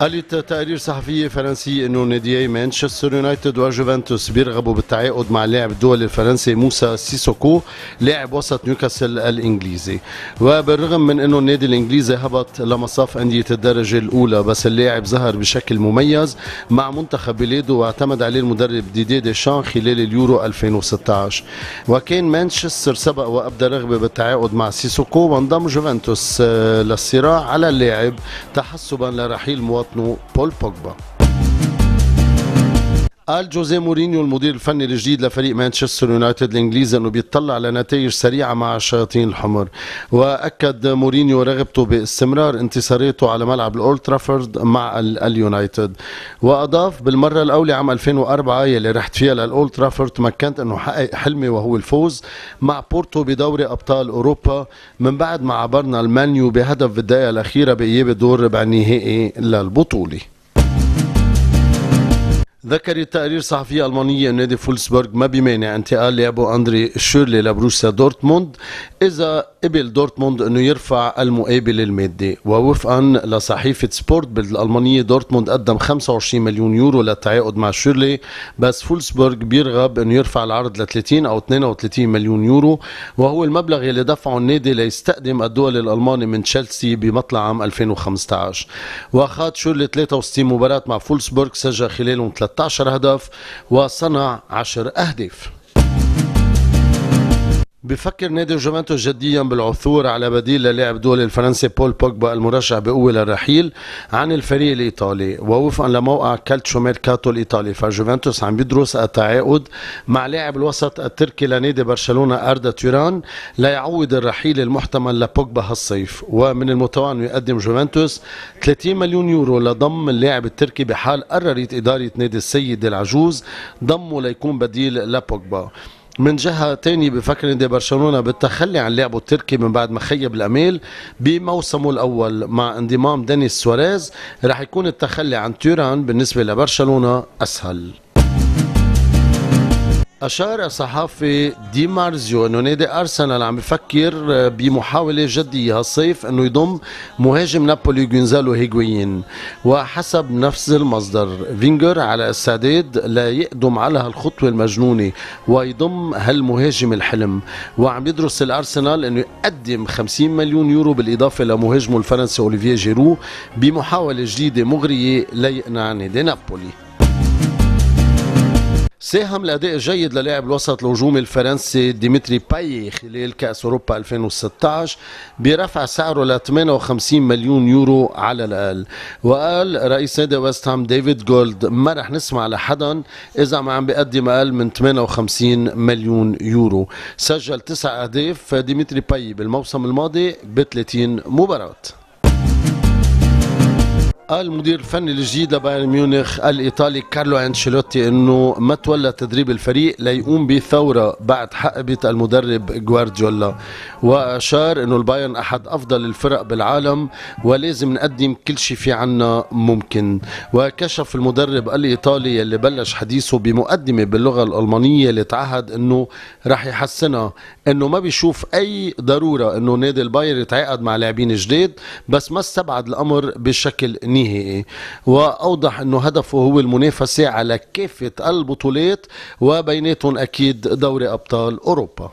قالت تقارير صحفيه فرنسيه انه ناديي مانشستر يونايتد وجوفنتوس بيرغبوا بالتعاقد مع اللاعب الدولي الفرنسي موسى سيسوكو لاعب وسط نيوكاسل الانجليزي وبالرغم من انه النادي الانجليزي هبط لمصاف انديه الدرجه الاولى بس اللاعب ظهر بشكل مميز مع منتخب بلاده واعتمد عليه المدرب ديدي ديشان خلال اليورو 2016 وكان مانشستر سبق وابدى رغبه بالتعاقد مع سيسوكو وانضم جوفنتوس آه، للصراع على اللاعب تحسبا لرحيل مواطن maintenant Paul Pogba. قال جوزي مورينيو المدير الفني الجديد لفريق مانشستر يونايتد الانجليزي انه بيطلع لنتائج سريعه مع الشياطين الحمر واكد مورينيو رغبته باستمرار انتصاراته على ملعب الاولد ترافورد مع اليونايتد واضاف بالمره الاولى عام 2004 يلي رحت فيها للاولد ترافورد تمكنت انه حقق حلمي وهو الفوز مع بورتو بدوري ابطال اوروبا من بعد ما عبرنا المانيو بهدف بالدقيقه الاخيره باياب دور ربع النهائي للبطوله ذكر التقرير الصحفي الالماني نادي فولسبورغ ما بيمانع انتقال لأبو أندري شيرلي لبروسيا دورتموند إذا قبل دورتموند أنه يرفع المقابل المادي ووفقا لصحيفة سبورت بالألمانية دورتموند قدم 25 مليون يورو للتعاقد مع شيرلي بس فولسبورغ بيرغب أنه يرفع العرض ل 30 أو 32 مليون يورو وهو المبلغ اللي دفعه النادي ليستقدم الدول الألماني من تشيلسي بمطلع عام 2015 وخاض شيرلي 63 مباراة مع فولسبورغ سجل خلالهم 13 هدف وصنع 10 أهداف بفكر نادي جوفنتوس جديا بالعثور على بديل للاعب دول الفرنسي بول بوجبا المرشح بقوه للرحيل عن الفريق الايطالي ووفقا لموقع كالتشو ميركاتو الايطالي فجوفنتوس عم يدرس التعاقد مع لاعب الوسط التركي لنادي برشلونه اردا تيران ليعوض الرحيل المحتمل لبوجبا هالصيف ومن المتوقع انه يقدم جوفنتوس 30 مليون يورو لضم اللاعب التركي بحال قررت اداره نادي السيد العجوز ضمه ليكون بديل لبوجبا من جهه تانية بفكر نادي برشلونه بالتخلي عن لعبه التركي من بعد ما خيب الامال بموسمه الاول مع انضمام دينيس سواريز رح يكون التخلي عن تيران بالنسبه لبرشلونه اسهل أشار صحافي دي مارزيو أنه نادي أرسنال عم بفكر بمحاولة جدية هالصيف أنه يضم مهاجم نابولي جونزالو هيغوين وحسب نفس المصدر فينجر على استعداد لا يقدم على هالخطوة المجنونة ويضم هالمهاجم الحلم وعم يدرس الأرسنال أنه يقدم 50 مليون يورو بالإضافة لمهاجمه الفرنسي أوليفيا جيرو بمحاولة جديدة مغرية ليقنع نادي نابولي ساهم الاداء الجيد للاعب الوسط الهجومي الفرنسي ديمتري باي خلال كاس اوروبا 2016 برفع سعره ل 58 مليون يورو على الاقل وقال رئيس نادي ويست هام ديفيد جولد ما رح نسمع لحدا اذا ما عم بيقدم اقل من 58 مليون يورو سجل تسع اهداف ديمتري باي بالموسم الماضي ب 30 مباراه قال المدير الفني الجديد لبايرن ميونخ الايطالي كارلو انشيلوتي انه ما تولى تدريب الفريق ليقوم بثوره بعد حقبه المدرب جوارديولا واشار انه البايرن احد افضل الفرق بالعالم ولازم نقدم كل شيء في عنا ممكن وكشف المدرب الايطالي اللي بلش حديثه بمقدمه باللغه الالمانيه اللي تعهد انه راح يحسنها انه ما بيشوف اي ضروره انه نادي البايرن يتعاقد مع لاعبين جداد بس ما استبعد الامر بشكل نيه. النهائي واوضح انه هدفه هو المنافسه على كافه البطولات وبيناتهم اكيد دوري ابطال اوروبا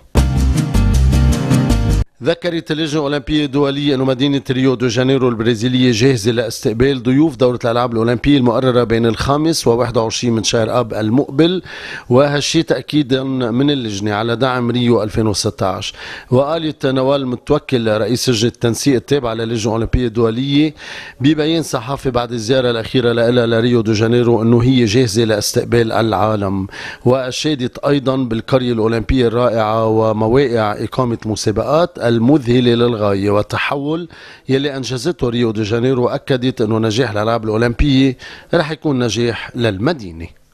ذكرت اللجنة الأولمبية الدولية أن مدينة ريو دو جانيرو البرازيلية جاهزة لاستقبال ضيوف دورة الألعاب الأولمبية المقررة بين الخامس و 21 من شهر أب المقبل وهالشيء تأكيدا من اللجنة على دعم ريو 2016 وقالت نوال المتوكل رئيس لجنة التنسيق التابعة للجنة الأولمبية الدولية ببيان صحفي بعد الزيارة الأخيرة لها لريو دو جانيرو أنه هي جاهزة لاستقبال العالم وأشادت أيضا بالقرية الأولمبية الرائعة ومواقع إقامة مسابقات المذهله للغايه والتحول يلي انجزته ريو دي جانيرو اكدت انه نجاح الالعاب الاولمبيه رح يكون نجاح للمدينه